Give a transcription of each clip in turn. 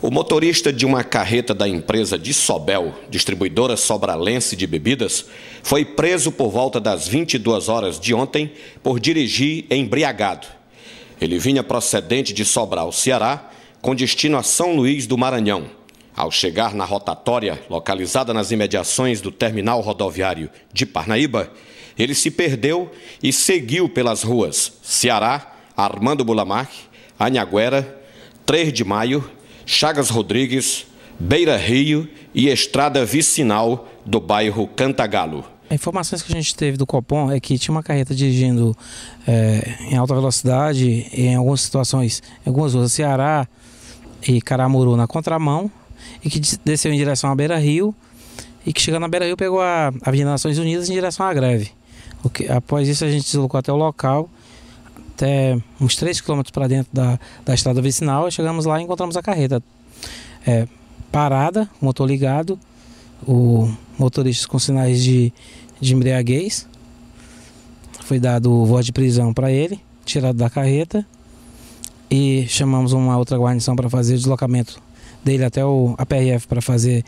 O motorista de uma carreta da empresa de Sobel, distribuidora sobralense de bebidas, foi preso por volta das 22 horas de ontem por dirigir embriagado. Ele vinha procedente de Sobral, Ceará, com destino a São Luís do Maranhão. Ao chegar na rotatória, localizada nas imediações do terminal rodoviário de Parnaíba, ele se perdeu e seguiu pelas ruas Ceará, Armando Bulamarque, Anhanguera, 3 de Maio Chagas Rodrigues, Beira Rio e Estrada Vicinal do bairro Cantagalo. Informações que a gente teve do Copom é que tinha uma carreta dirigindo é, em alta velocidade, em algumas situações, em algumas ruas Ceará e Caramuru na contramão, e que desceu em direção à Beira Rio, e que chegando à Beira Rio pegou a Avenida Nações Unidas em direção à greve. Que, após isso a gente deslocou até o local até uns 3 km para dentro da, da estrada vicinal. Chegamos lá e encontramos a carreta é, parada, o motor ligado, o motorista com sinais de, de embriaguez. Foi dado voz de prisão para ele, tirado da carreta. E chamamos uma outra guarnição para fazer o deslocamento dele até o, a PRF para fazer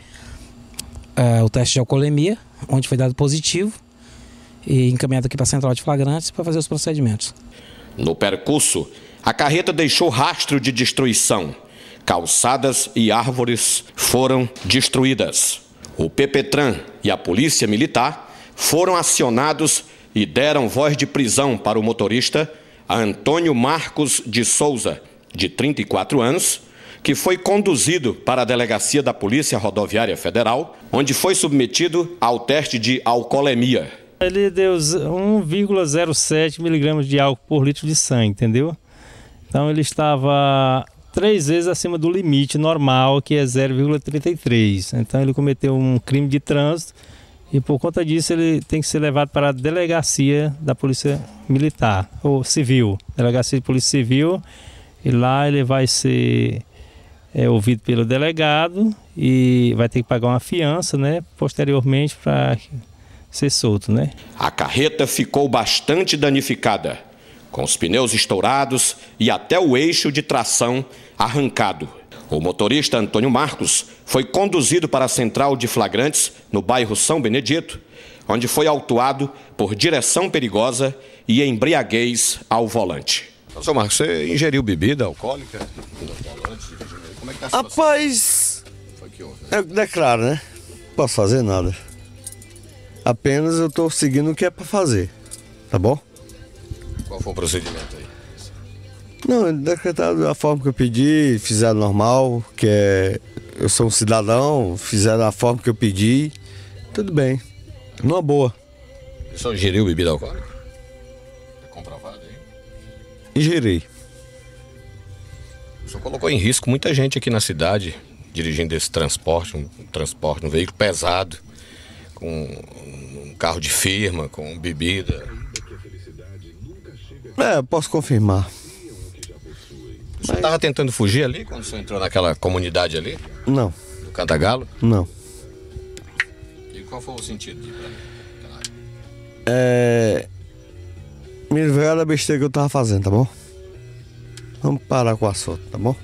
uh, o teste de alcoolemia, onde foi dado positivo e encaminhado aqui para a central de flagrantes para fazer os procedimentos. No percurso, a carreta deixou rastro de destruição. Calçadas e árvores foram destruídas. O PPTran e a Polícia Militar foram acionados e deram voz de prisão para o motorista Antônio Marcos de Souza, de 34 anos, que foi conduzido para a delegacia da Polícia Rodoviária Federal, onde foi submetido ao teste de alcoolemia. Ele deu 1,07 miligramas de álcool por litro de sangue, entendeu? Então ele estava três vezes acima do limite normal, que é 0,33. Então ele cometeu um crime de trânsito e por conta disso ele tem que ser levado para a delegacia da Polícia Militar ou Civil, delegacia de Polícia Civil. E lá ele vai ser é, ouvido pelo delegado e vai ter que pagar uma fiança, né? Posteriormente para ser solto, né? A carreta ficou bastante danificada, com os pneus estourados e até o eixo de tração arrancado. O motorista Antônio Marcos foi conduzido para a central de flagrantes no bairro São Benedito, onde foi autuado por direção perigosa e embriaguez ao volante. Seu Marcos, você ingeriu bebida alcoólica? Como é que tá Rapaz, é, é claro, né? Não posso fazer nada. Apenas eu estou seguindo o que é para fazer, tá bom? Qual foi o procedimento aí? Não, decretado da forma que eu pedi, fizeram normal, que é. Eu sou um cidadão, fizeram da forma que eu pedi, tudo bem. Numa boa. O senhor ingeriu bebida alcoólica? É comprovado aí? Ingerei. O senhor colocou em risco muita gente aqui na cidade, dirigindo esse transporte, um transporte, um veículo pesado com um carro de firma, com bebida. É, posso confirmar. Você estava tentando fugir ali quando você entrou naquela comunidade ali? Não. Do Cantagalo? Não. E qual foi o sentido de É. Me livrar da besteira que eu tava fazendo, tá bom? Vamos parar com o assunto, tá bom?